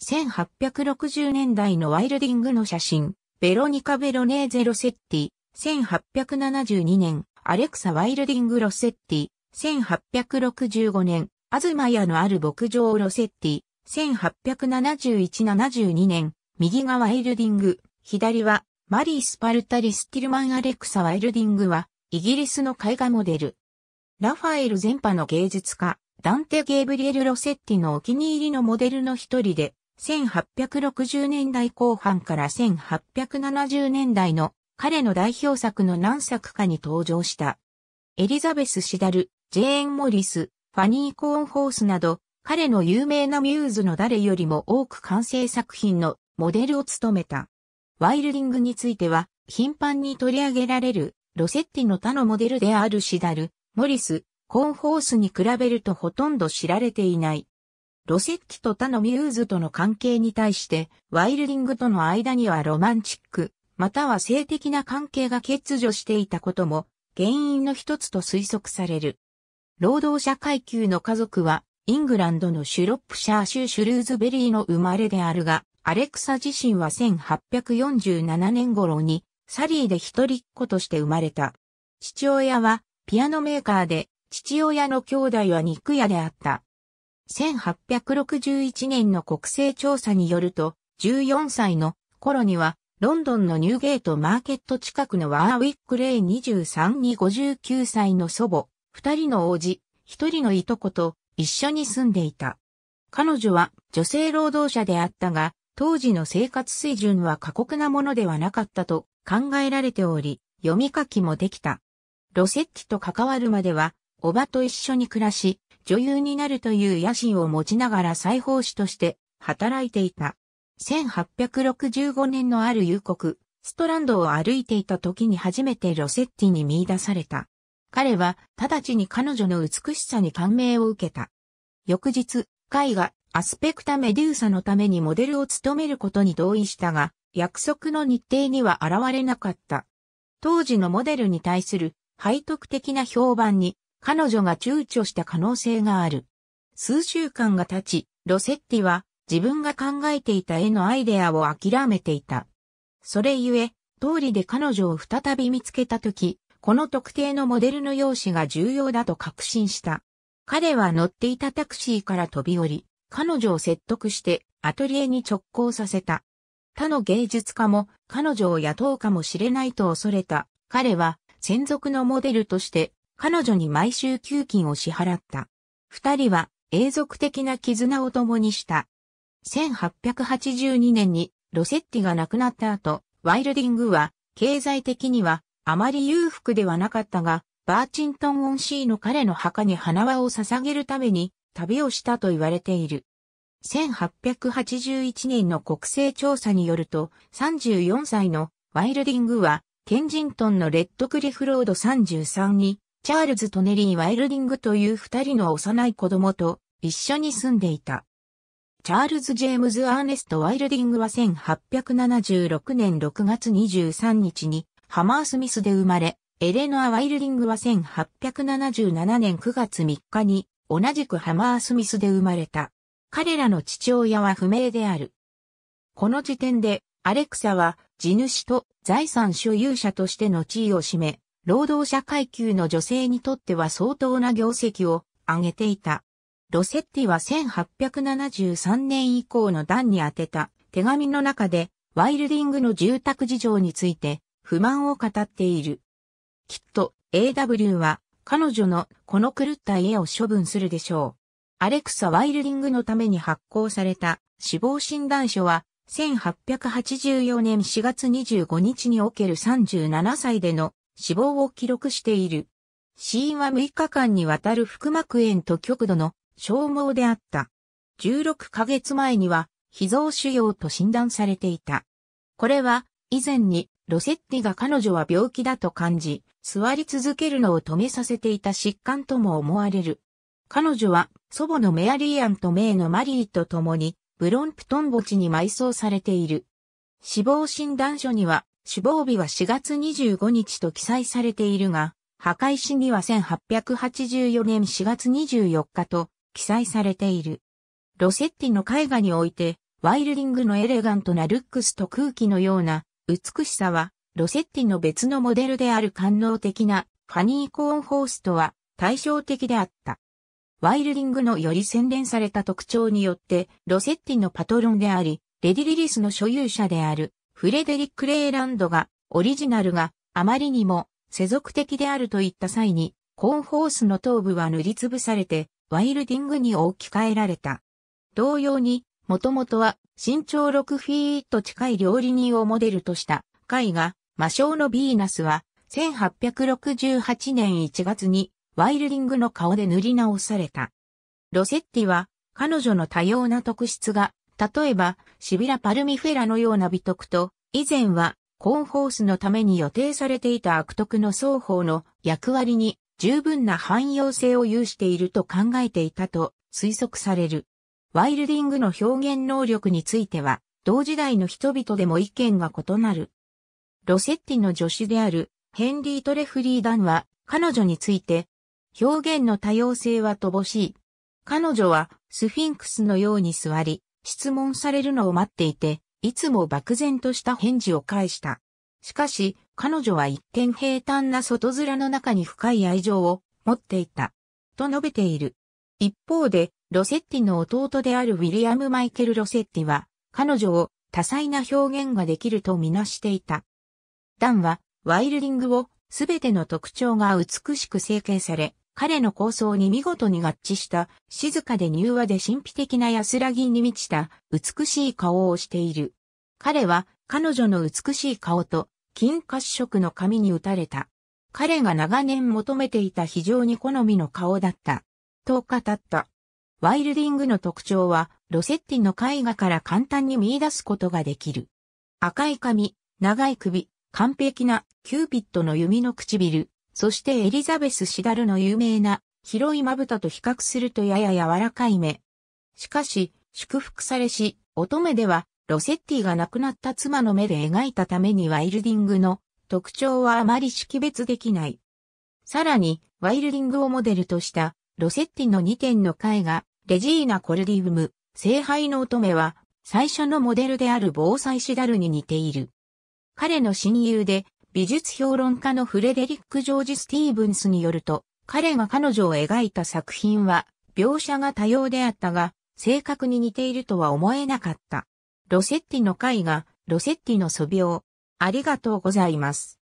1860年代のワイルディングの写真、ベロニカ・ベロネーゼ・ロセッティ、1872年、アレクサ・ワイルディング・ロセッティ、1865年、アズマヤのある牧場ロセッティ、1871-72年、右がワイルディング、左はマリー・スパルタリ・スティルマン・アレクサ・ワイルディングは、イギリスの絵画モデル。ラファエル全般の芸術家、ダンテ・ゲーブリエル・ロセッティのお気に入りのモデルの一人で、1860年代後半から1870年代の彼の代表作の何作かに登場した。エリザベス・シダル、ジェーン・モリス、ファニー・コーンホースなど、彼の有名なミューズの誰よりも多く完成作品のモデルを務めた。ワイルディングについては、頻繁に取り上げられる、ロセッティの他のモデルであるシダル、モリス、コーンホースに比べるとほとんど知られていない。ロセッティと他のミューズとの関係に対して、ワイルディングとの間にはロマンチック、または性的な関係が欠如していたことも、原因の一つと推測される。労働者階級の家族は、イングランドのシュロップシャー州シュルーズベリーの生まれであるが、アレクサ自身は1847年頃に、サリーで一人っ子として生まれた。父親は、ピアノメーカーで、父親の兄弟は肉屋であった。1861年の国勢調査によると、14歳の頃には、ロンドンのニューゲートマーケット近くのワーウィックレイ23に59歳の祖母、二人の王子、一人のいとこと一緒に住んでいた。彼女は女性労働者であったが、当時の生活水準は過酷なものではなかったと考えられており、読み書きもできた。ロセッティと関わるまでは、おばと一緒に暮らし、女優になるという野心を持ちながら裁縫師として働いていた。1865年のある夕刻、ストランドを歩いていた時に初めてロセッティに見出された。彼は直ちに彼女の美しさに感銘を受けた。翌日、絵画、アスペクタメデューサのためにモデルを務めることに同意したが、約束の日程には現れなかった。当時のモデルに対する背徳的な評判に彼女が躊躇した可能性がある。数週間が経ち、ロセッティは自分が考えていた絵のアイデアを諦めていた。それゆえ、通りで彼女を再び見つけたとき、この特定のモデルの用紙が重要だと確信した。彼は乗っていたタクシーから飛び降り、彼女を説得してアトリエに直行させた。他の芸術家も彼女を雇うかもしれないと恐れた。彼は専属のモデルとして彼女に毎週給金を支払った。二人は永続的な絆を共にした。1882年にロセッティが亡くなった後、ワイルディングは経済的にはあまり裕福ではなかったが、バーチントン・オン・シーの彼の墓に花輪を捧げるために旅をしたと言われている。1881年の国勢調査によると、34歳のワイルディングは、ケンジントンのレッドクリフロード33にチャールズとネリー・ワイルディングという二人の幼い子供と一緒に住んでいた。チャールズ・ジェームズ・アーネスト・ワイルディングは1876年6月23日にハマースミスで生まれ、エレノア・ワイルディングは1877年9月3日に同じくハマースミスで生まれた。彼らの父親は不明である。この時点でアレクサは地主と財産所有者としての地位を占め、労働者階級の女性にとっては相当な業績を上げていた。ロセッティは1873年以降の段に宛てた手紙の中でワイルディングの住宅事情について不満を語っている。きっと AW は彼女のこの狂った家を処分するでしょう。アレクサ・ワイルディングのために発行された死亡診断書は1884年4月25日における37歳での死亡を記録している。死因は6日間にわたる腹膜炎と極度の消耗であった。16ヶ月前には、脾臓腫瘍と診断されていた。これは、以前に、ロセッティが彼女は病気だと感じ、座り続けるのを止めさせていた疾患とも思われる。彼女は、祖母のメアリーアンと名のマリーと共に、ブロンプトン墓地に埋葬されている。死亡診断書には、死亡日は4月25日と記載されているが、破壊死には1884年4月24日と記載されている。ロセッティの絵画において、ワイルディングのエレガントなルックスと空気のような美しさは、ロセッティの別のモデルである官能的なファニー・コーンホースとは対照的であった。ワイルディングのより洗練された特徴によって、ロセッティのパトロンであり、レディリリスの所有者であるフレデリック・レイランドが、オリジナルがあまりにも世俗的であるといった際に、コーンホースの頭部は塗りつぶされて、ワイルディングに置き換えられた。同様に、もともとは身長6フィート近い料理人をモデルとした絵画、魔性のヴィーナスは、1868年1月にワイルディングの顔で塗り直された。ロセッティは彼女の多様な特質が例えば、シビラ・パルミフェラのような美徳と、以前は、コーンホースのために予定されていた悪徳の双方の役割に十分な汎用性を有していると考えていたと推測される。ワイルディングの表現能力については、同時代の人々でも意見が異なる。ロセッティの助手であるヘンリー・トレフリー・ダンは、彼女について、表現の多様性は乏しい。彼女はスフィンクスのように座り、質問されるのを待っていて、いつも漠然とした返事を返した。しかし、彼女は一見平坦な外面の中に深い愛情を持っていた。と述べている。一方で、ロセッティの弟であるウィリアム・マイケル・ロセッティは、彼女を多彩な表現ができるとみなしていた。ダンは、ワイルディングをすべての特徴が美しく整形され、彼の構想に見事に合致した、静かで柔和で神秘的な安らぎに満ちた美しい顔をしている。彼は彼女の美しい顔と金褐色の髪に打たれた。彼が長年求めていた非常に好みの顔だった。と語った。ワイルディングの特徴は、ロセッティの絵画から簡単に見出すことができる。赤い髪、長い首、完璧なキューピッドの弓の唇、そしてエリザベス・シダルの有名な広いまぶたと比較するとやや柔らかい目。しかし、祝福されし、乙女では、ロセッティが亡くなった妻の目で描いたためにワイルディングの特徴はあまり識別できない。さらに、ワイルディングをモデルとしたロセッティの2点の絵画、レジーナ・コルディウム、聖杯の乙女は、最初のモデルである防災シダルに似ている。彼の親友で、美術評論家のフレデリック・ジョージ・スティーブンスによると、彼が彼女を描いた作品は、描写が多様であったが、正確に似ているとは思えなかった。ロセッティの絵画、ロセッティの素描。ありがとうございます。